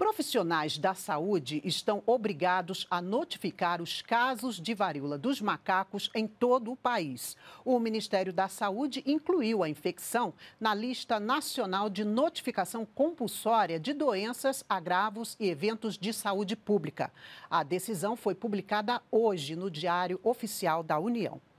Profissionais da saúde estão obrigados a notificar os casos de varíola dos macacos em todo o país. O Ministério da Saúde incluiu a infecção na lista nacional de notificação compulsória de doenças, agravos e eventos de saúde pública. A decisão foi publicada hoje no Diário Oficial da União.